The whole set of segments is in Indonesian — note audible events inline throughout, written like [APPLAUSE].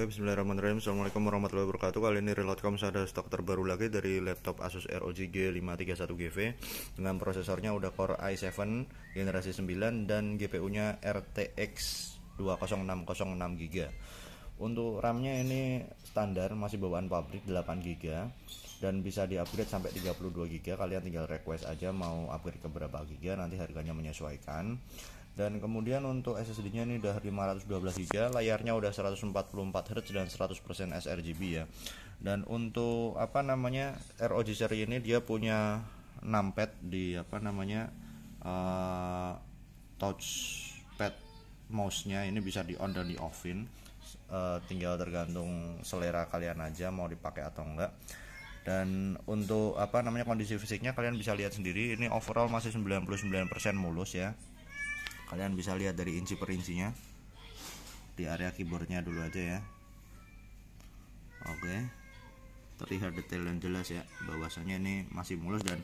Oke, bismillahirrahmanirrahim. Assalamualaikum warahmatullahi wabarakatuh. Kali ini Reloadcom ada stok terbaru lagi dari laptop Asus ROG G531GV dengan prosesornya udah Core i7 generasi 9 dan GPU-nya RTX 20606GB. Untuk RAM-nya ini standar masih bawaan pabrik 8GB dan bisa di sampai 32GB. Kalian tinggal request aja mau upgrade ke berapa giga nanti harganya menyesuaikan dan kemudian untuk SSD nya ini udah 512 GB layarnya udah 144 Hz dan 100% sRGB ya dan untuk apa namanya ROG seri ini dia punya numpad di apa namanya uh, touchpad mouse nya ini bisa di on dan di offin uh, tinggal tergantung selera kalian aja mau dipakai atau enggak dan untuk apa namanya kondisi fisiknya kalian bisa lihat sendiri ini overall masih 99% mulus ya kalian bisa lihat dari inci per incinya di area keyboardnya dulu aja ya oke terlihat detail dan jelas ya bahwasanya ini masih mulus dan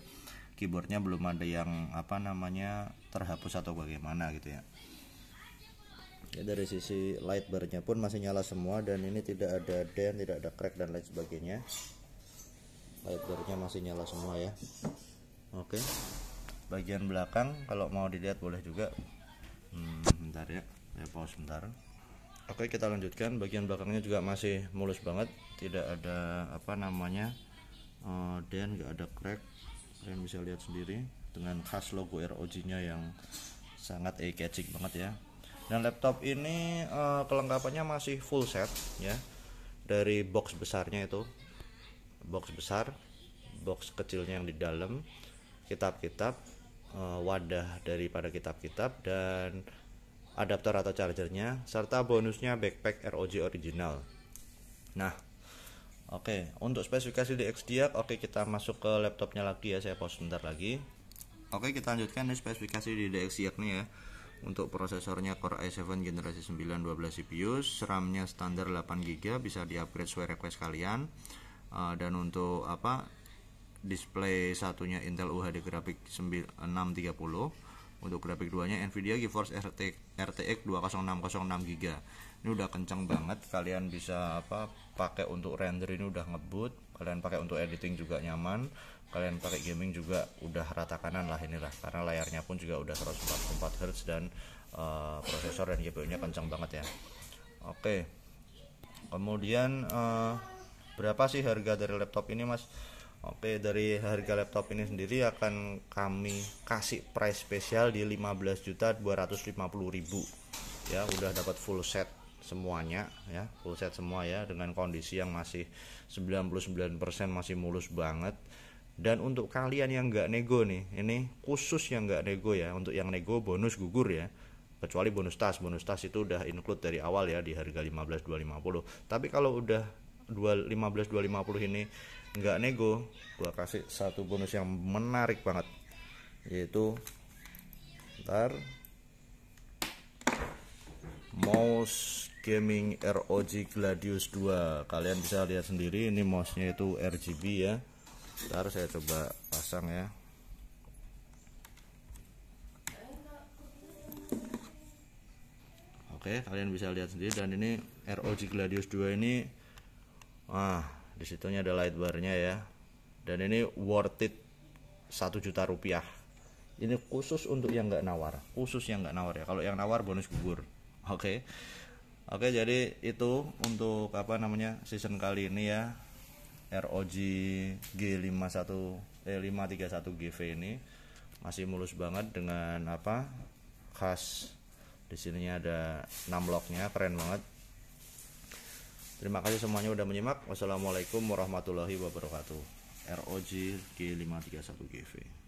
keyboardnya belum ada yang apa namanya terhapus atau bagaimana gitu ya ya dari sisi light barnya pun masih nyala semua dan ini tidak ada dent tidak ada crack dan lain sebagainya light barnya masih nyala semua ya oke bagian belakang kalau mau dilihat boleh juga sebentar ya saya pause sebentar oke kita lanjutkan bagian belakangnya juga masih mulus banget tidak ada apa namanya uh, eh, dan nggak ada crack kalian bisa lihat sendiri dengan khas logo ROG nya yang sangat eye catching banget ya dan laptop ini uh, kelengkapannya masih full set ya dari box besarnya itu box besar box kecilnya yang di dalam kitab-kitab eh, wadah daripada kitab-kitab dan adaptor atau chargernya, serta bonusnya backpack ROG original. Nah, oke, okay. untuk spesifikasi di XDR oke okay, kita masuk ke laptopnya lagi ya, saya pause sebentar lagi. Oke, okay, kita lanjutkan nih spesifikasi di DXDAC nih ya. Untuk prosesornya Core i7 generasi 9 12 CPU, RAM-nya standar 8GB bisa di-upgrade sesuai request kalian. Uh, dan untuk apa? Display satunya Intel UHD Graphic 630 untuk grafik duanya Nvidia GeForce RTX RTX 20606 GB ini udah kenceng banget kalian bisa apa pakai untuk render ini udah ngebut kalian pakai untuk editing juga nyaman kalian pakai gaming juga udah rata kanan lah inilah karena layarnya pun juga udah 144 Hz dan uh, prosesor dan GPU-nya kencang banget ya oke okay. kemudian uh, berapa sih harga dari laptop ini mas Oke, dari harga laptop ini sendiri akan kami kasih price spesial di 15.250.000. Ya, udah dapat full set semuanya ya, full set semua ya dengan kondisi yang masih 99% masih mulus banget. Dan untuk kalian yang nggak nego nih, ini khusus yang nggak nego ya. Untuk yang nego bonus gugur ya kecuali bonus tas bonus tas itu udah include dari awal ya di harga 15250 tapi kalau udah 15.250 ini nggak nego gua kasih satu bonus yang menarik banget yaitu ntar mouse gaming ROG Gladius 2 kalian bisa lihat sendiri ini mouse nya itu RGB ya ntar saya coba pasang ya Oke, kalian bisa lihat sendiri dan ini ROG Gladius 2 ini wah disitunya ada light barnya ya dan ini worth it satu juta rupiah ini khusus untuk yang nggak nawar khusus yang nggak nawar ya kalau yang nawar bonus gugur [LAUGHS] oke okay. oke okay, jadi itu untuk apa namanya season kali ini ya ROG G51 eh 531 GV ini masih mulus banget dengan apa khas di sininya ada 6 locknya keren banget Terima kasih semuanya sudah menyimak. Wassalamualaikum warahmatullahi wabarakatuh. ROG G531 GV.